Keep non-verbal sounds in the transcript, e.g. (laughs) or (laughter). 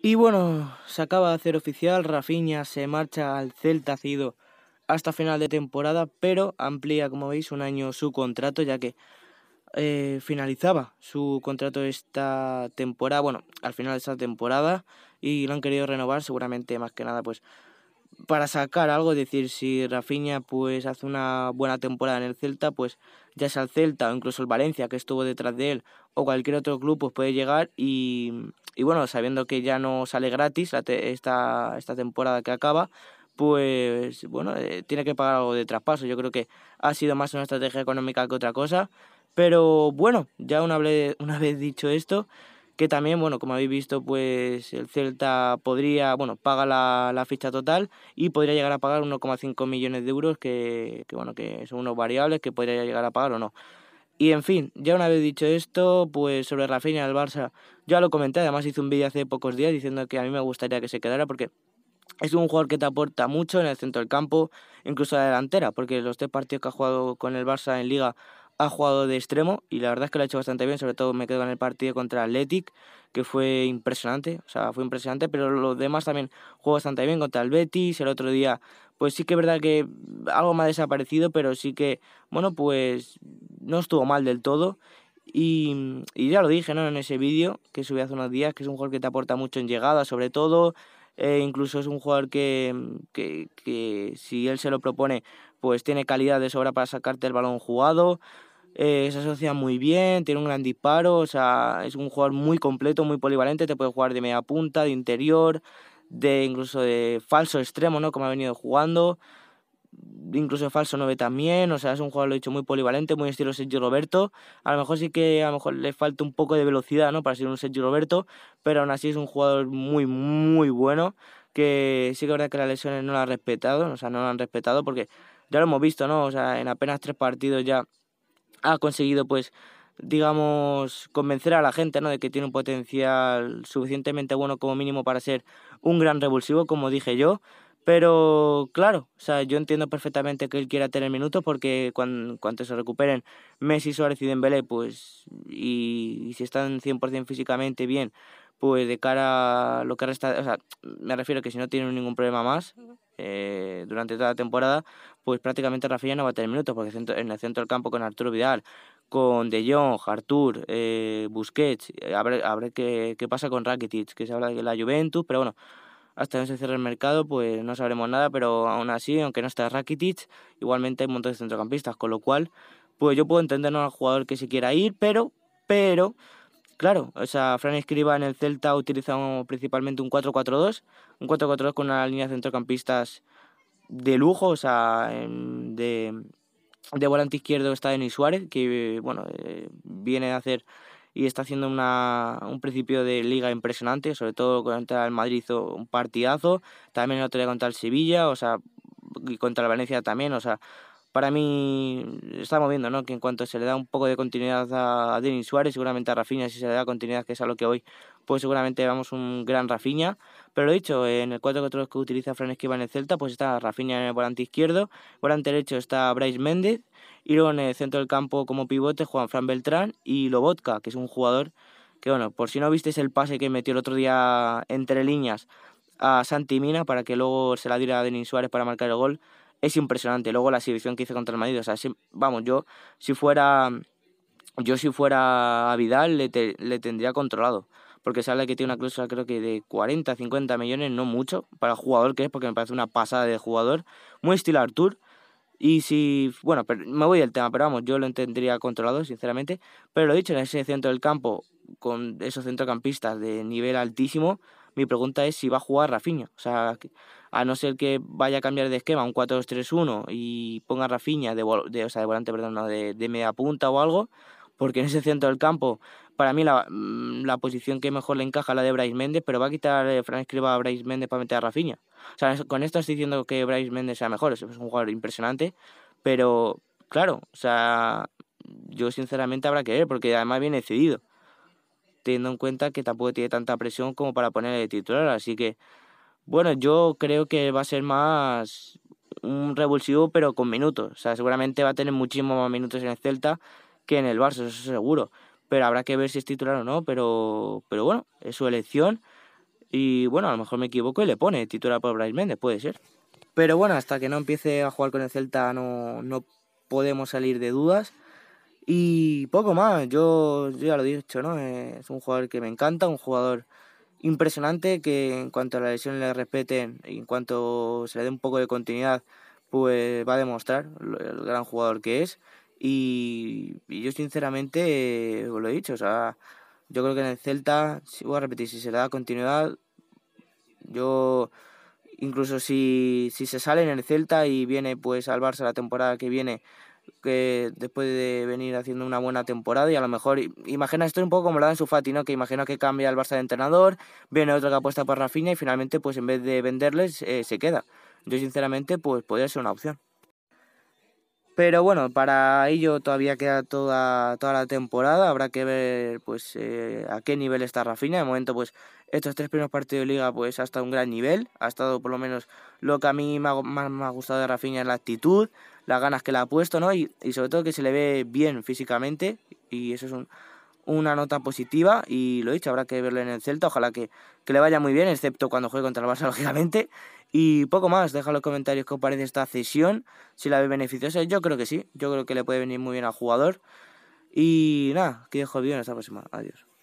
Y bueno, se acaba de hacer oficial, Rafinha se marcha al Celta Cido hasta final de temporada, pero amplía, como veis, un año su contrato, ya que eh, finalizaba su contrato esta temporada, bueno, al final de esta temporada, y lo han querido renovar seguramente más que nada pues para sacar algo, decir, si Rafinha pues hace una buena temporada en el Celta, pues ya sea el Celta o incluso el Valencia que estuvo detrás de él o cualquier otro club pues puede llegar y, bueno, sabiendo que ya no sale gratis esta, esta temporada que acaba, pues bueno, eh, tiene que pagar algo de traspaso. Yo creo que ha sido más una estrategia económica que otra cosa. Pero bueno, ya una vez, una vez dicho esto, que también, bueno, como habéis visto, pues el Celta podría, bueno, paga la, ficha total y podría llegar a pagar 1,5 millones de euros, que, bueno, que son unos variables que podría llegar a pagar o no. Y en fin, ya una vez dicho esto, pues sobre Rafinha del Barça, ya lo comenté, además hice un vídeo hace pocos días diciendo que a mí me gustaría que se quedara porque es un jugador que te aporta mucho en el centro del campo, incluso a la delantera, porque los tres partidos que ha jugado con el Barça en Liga ha jugado de extremo y la verdad es que lo ha hecho bastante bien, sobre todo me quedo en el partido contra Athletic, que fue impresionante, o sea, fue impresionante, pero los demás también jugó bastante bien contra el Betis, el otro día, pues sí que es verdad que algo me ha desaparecido, pero sí que, bueno, pues no estuvo mal del todo. Y, y ya lo dije ¿no? en ese vídeo que subí hace unos días, que es un jugador que te aporta mucho en llegada, sobre todo, eh, incluso es un jugador que, que, que si él se lo propone, pues tiene calidad de sobra para sacarte el balón jugado, eh, se asocia muy bien, tiene un gran disparo, o sea, es un jugador muy completo, muy polivalente, te puede jugar de media punta, de interior, de incluso de falso extremo, ¿no? Como ha venido jugando, incluso falso 9 también, o sea, es un jugador, lo he dicho, muy polivalente, muy estilo Sergio Roberto, a lo mejor sí que a mejor le falta un poco de velocidad, ¿no? Para ser un Sergio Roberto, pero aún así es un jugador muy, muy bueno, que sí que es verdad que las lesiones no la han respetado, o sea, no lo han respetado porque ya lo hemos visto, sea, en apenas tres partidos ya ha conseguido, pues, digamos, convencer a la gente ¿no? de que tiene un potencial suficientemente bueno como mínimo para ser un gran revulsivo, como dije yo. Pero claro, o sea, yo entiendo perfectamente que él quiera tener minutos porque cuando, cuanto se recuperen Messi, Suárez y Dembélé, pues, y, si están 100% físicamente bien, pues de cara a lo que resta, o sea, me refiero que si no tienen ningún problema más, eh, durante toda la temporada, pues prácticamente Rafinha no va a tener minutos, porque en el centro del campo con Arturo Vidal, con De Jong, Artur, eh, Busquets, eh, a ver, qué, pasa con Rakitic, que se habla de la Juventus, pero bueno, hasta que no se cierre el mercado, pues no sabremos nada, pero aún así, aunque no esté Rakitic, igualmente hay un montón de centrocampistas, con lo cual, pues yo puedo entender a un jugador que se quiera ir, pero, pero... Claro, o sea, Fran Escriba en el Celta utiliza principalmente un 4-4-2, un 4-4-2 con una línea de centrocampistas de lujo, o sea, em, de, de volante izquierdo está Denis Suárez, que bueno, eh, viene de hacer y está haciendo un principio de liga impresionante, sobre todo contra el Madrid hizo un partidazo, también el otro día contra el Sevilla, o sea, y contra el Valencia también, o sea, para mí estamos viendo ¿no? que en cuanto se le da un poco de continuidad a, Denis Suárez, seguramente a Rafinha, si se le da continuidad, que es a lo que hoy, pues seguramente vamos un gran Rafinha. Pero lo dicho, en el 4-4 que utiliza Fran Esquiva en el Celta, pues está Rafinha en el volante izquierdo, volante derecho está Bryce Méndez, y luego en el centro del campo como pivote Juan Fran Beltrán y Lobotka, que es un jugador que, bueno, por si no visteis el pase que metió el otro día entre líneas a Santi Mina para que luego se la diera a Denis Suárez para marcar el gol, es impresionante. Luego la exhibición que hizo contra el Madrid, o sea, vamos, yo si fuera yo si fuera a Vidal le, tendría controlado, porque se que tiene una cláusula creo que de 40, 50 millones, no mucho, para el jugador que es, porque me parece una pasada de jugador, muy estilo Artur. Y si, bueno, me voy del tema, pero vamos, yo lo tendría controlado, sinceramente. Pero lo dicho, en ese centro del campo, con esos centrocampistas de nivel altísimo, mi pregunta es si va a jugar Rafinha. O sea, a no ser que vaya a cambiar de esquema, un 4-2-3-1 y ponga Rafinha de, o sea, de volante, perdón, no, de, media punta o algo, porque en ese centro del campo, para mí mm, la, posición que mejor le encaja es la de Bryce Méndez, pero va a quitar eh, Fran Escriba a Bryce Méndez para meter a Rafinha. O sea, con esto estoy diciendo que Bryce Méndez sea mejor, es un jugador impresionante, pero claro, o sea, yo sinceramente habrá que ver, porque además viene cedido, teniendo en cuenta que tampoco tiene tanta presión como para ponerle de titular, así que bueno, yo creo que va a ser más un revulsivo, pero con minutos. O sea, seguramente va a tener muchísimos más minutos en el Celta que en el Barça, eso seguro. Pero habrá que ver si es titular o no, pero, pero bueno, es su elección. Y bueno, a lo mejor me equivoco y le pone titular por Bryce Méndez, puede ser. Pero bueno, hasta que no empiece a jugar con el Celta no, no podemos salir de dudas. Y poco más, yo, yo ya lo he dicho, ¿no? Es un jugador que me encanta, un jugador impresionante que en cuanto a la lesión le respeten y en cuanto se le dé un poco de continuidad, pues va a demostrar el gran jugador que es. Y, yo sinceramente os lo he dicho, o sea, yo creo que en el Celta, si voy a repetir, si se le da continuidad, yo incluso si, se sale en el Celta y viene pues al Barça la temporada que viene que después de venir haciendo una buena temporada y a lo mejor, imagina, esto un poco como lo da en su Fati, Que imagina que cambia el Barça de entrenador, viene otro que apuesta por Rafinha y finalmente, pues en vez de venderles, eh, se queda. Yo, sinceramente, pues podría ser una opción. Pero bueno, para ello todavía queda toda, toda la temporada. Habrá que ver pues eh, a qué nivel está Rafinha. De momento, pues estos tres primeros partidos de liga pues ha estado un gran nivel. Ha estado por lo menos lo que a mí más me, ha gustado de Rafinha es la actitud, las ganas que le ha puesto, ¿no? Y, y sobre todo que se le ve bien físicamente. Y eso es un, una nota positiva y lo he dicho, habrá que verlo en el Celta, ojalá que, le vaya muy bien, excepto cuando juegue contra el Barça, (laughs) lógicamente. Y poco más, deja en los comentarios qué os parece esta cesión, si la ve beneficiosa, yo creo que sí, yo creo que le puede venir muy bien al jugador. Y nada, que dejo el vídeo en esta próxima, adiós.